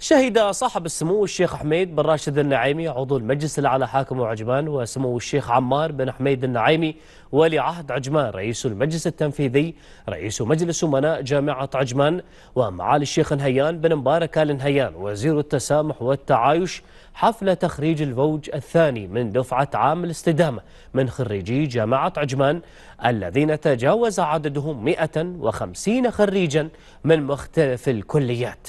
شهد صاحب السمو الشيخ حميد بن راشد النعيمي عضو المجلس الأعلى حاكم عجمان وسمو الشيخ عمار بن حميد النعيمي ولي عهد عجمان رئيس المجلس التنفيذي رئيس مجلس أمناء جامعة عجمان ومعالي الشيخ نهيان بن مبارك آل نهيان وزير التسامح والتعايش حفل تخريج الفوج الثاني من دفعة عام الاستدامة من خريجي جامعة عجمان الذين تجاوز عددهم 150 خريجا من مختلف الكليات